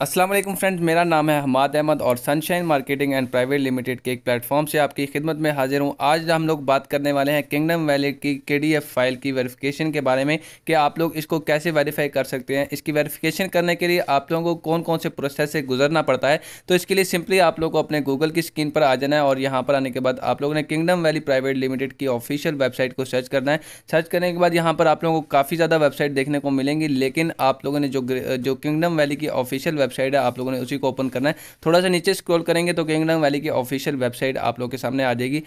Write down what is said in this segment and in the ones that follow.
Aslam friends मेरा नाम है हमाद अहमद और Sunshine Marketing and private limited के एक प्लेटफॉर्म से आपकी खिदमत में हाजिर हूँ आज हम लोग बात करने वाले हैं किंगडम वैली की के डी एफ फाइल की वेरिफिकेशन के बारे में कि आप लोग इसको कैसे वेरीफाई कर सकते हैं इसकी वेरिफिकेशन करने के लिए आप लोगों को कौन कौन से प्रोसेस से गुजरना पड़ता है तो इसके लिए सिंपली आप लोग को अपने गूगल की स्क्रीन पर आ जाना है और यहाँ पर आने के बाद आप लोगों ने किंगडम वैली प्राइवेट लिमिटेड की ऑफिशियल वेबसाइट को सर्च करना है सर्च करने के बाद यहाँ पर आप लोगों को काफ़ी ज़्यादा वेबसाइट देखने को मिलेंगी लेकिन आप लोगों ने जो जो किंगडम वैली की ऑफिशियल वेबसाइट है आप लोगों ने उसी को ओपन करना है थोड़ा सा नीचे स्क्रॉल करेंगे तो किंगडम वैली की ऑफिशियल वेबसाइट आप लोग के सामने आ जाएगी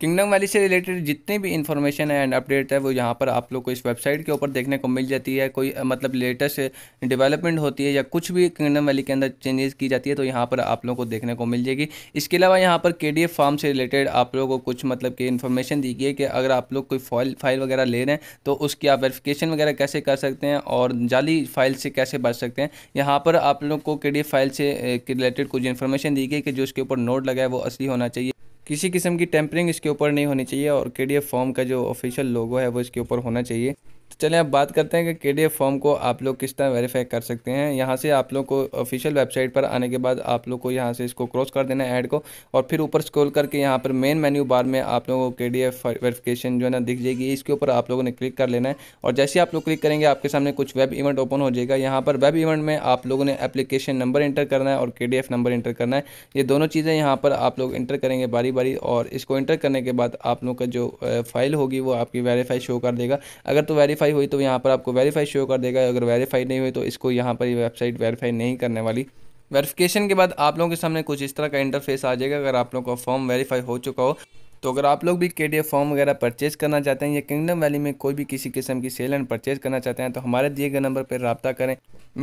किंगडम वैली से रिलेटेड जितनी भी इंफॉर्मेशन है एंड अपडेट है वो यहाँ पर आप लोग को इस वेबसाइट के ऊपर देखने को मिल जाती है कोई मतलब लेटेस्ट डेवलपमेंट होती है या कुछ भी किंगडम वैली के अंदर चेंजेस की जाती है तो यहाँ पर आप लोग को देखने को मिल जाएगी इसके अलावा यहाँ पर के फार्म से रिलेटेड आप लोगों को कुछ मतलब कि इन्फॉर्मेशन दी गई है कि अगर आप लोग कोई फॉल फाइल वगैरह ले रहे हैं तो उसकी आप वेरिफिकेशन वगैरह कैसे कर सकते हैं और जाली फाइल से कैसे बच सकते हैं यहाँ पर आप लोग को के फाइल से रिलेटेड eh, कुछ इन्फॉर्मेशन दी गई कि जो उसके ऊपर नोट लगा है वो असली होना चाहिए किसी किस्म की टेम्परिंग इसके ऊपर नहीं होनी चाहिए और के डी फॉर्म का जो ऑफिशियल लोगो है वो इसके ऊपर होना चाहिए तो चलें अब बात करते हैं कि के डी फॉर्म को आप लोग किस तरह वेरीफाई कर सकते हैं यहाँ से आप लोग को ऑफिशियल वेबसाइट पर आने के बाद आप लोग को यहाँ से इसको क्रॉस कर देना है ऐड को और फिर ऊपर स्क्रॉल करके यहाँ पर मेन मेन्यू बार में आप लोगों को के डी वेरिफिकेशन जो है ना दिख जाएगी इसके ऊपर आप लोगों ने क्लिक कर लेना है और जैसे आप लोग क्लिक करेंगे आपके सामने कुछ वेब इवेंट ओपन हो जाएगा यहाँ पर वेब इवेंट में आप लोगों ने एप्लीकेशन नंबर इंटर करना है और के नंबर इंटर करना है ये दोनों चीज़ें यहाँ पर आप लोग इंटर करेंगे बारी बारी और इसको इंटर करने के बाद आप लोग का जो फाइल होगी वो आपकी वेरीफाई शो कर देगा अगर तो वेरीफाई वेरीफाई हुई तो यहाँ पर आपको वेरीफाई शो कर देगा अगर वेरीफाई नहीं हुई तो इसको यहाँ पर वेबसाइट वेरीफाई नहीं करने वाली वेरिफिकेशन के बाद आप लोगों के सामने कुछ इस तरह का इंटरफेस आ जाएगा अगर आप लोगों का फॉर्म वेरीफाई हो चुका हो तो अगर आप लोग भी के फॉर्म वगैरह परचेज करना चाहते हैं या किंगडम वैली में कोई भी किसी किस्म की सेल एंड परचेज करना चाहते हैं तो हमारे दिए गए नंबर पर रबता करें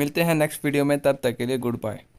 मिलते हैं नेक्स्ट वीडियो में तब तक के लिए गुड बाय